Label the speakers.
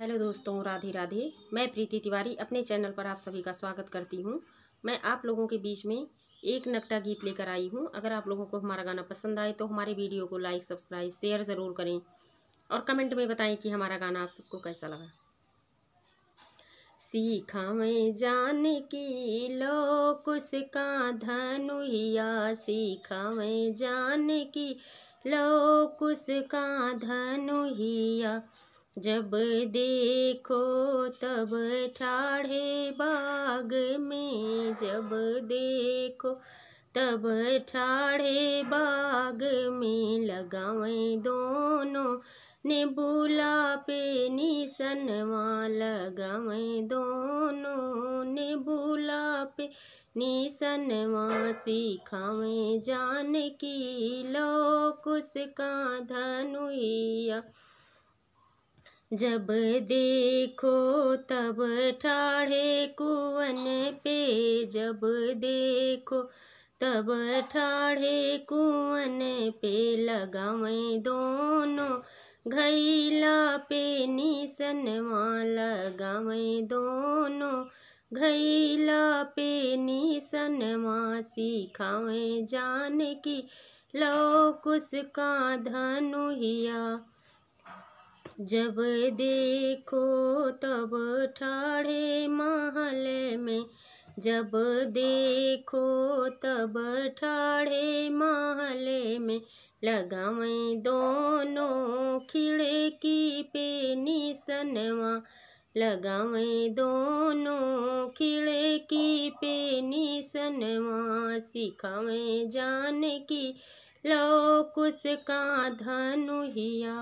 Speaker 1: hello दोस्तों राधे राधे मैं प्रीति तिवारी अपने चैनल पर आप सभी का स्वागत करती हूं मैं आप लोगों के बीच में एक नकटा गीत लेकर आई हूं अगर आप लोगों को हमारा गाना पसंद आए तो हमारे वीडियो को लाइक सब्सक्राइब शेयर ज़रूर करें और कमेंट में बताएं कि हमारा गाना आप सबको कैसा लगा सीखा मैं जान की कुछ का धनुया सीखा मैं जान की कुछ का धनुया जब देखो तब ठाढ़े बाग में जब देखो तब ठाढ़े बाग में लगावे दोनों ने बुला पे निसनवा लगावे दोनों ने बुला पे निसनवा सिखावे जान की लो कुछ का धनुया जब देखो तब ठाढ़े कुवन पे जब देखो तब ठाढ़े कुवन पे लगावें दोनों घैला पे निसनवा लगावें दोनों घैला पे निसनवा सिखावें जान की लो कुछ का धनुहिया जब देखो तब ठाड़े महल में जब देखो तब ठाड़े महल में लगावे दोनों खिड़की पे निशनवा लगावे दोनों खिड़की पे निशनवा सिखावे जान की लो कुछ का धनुहिया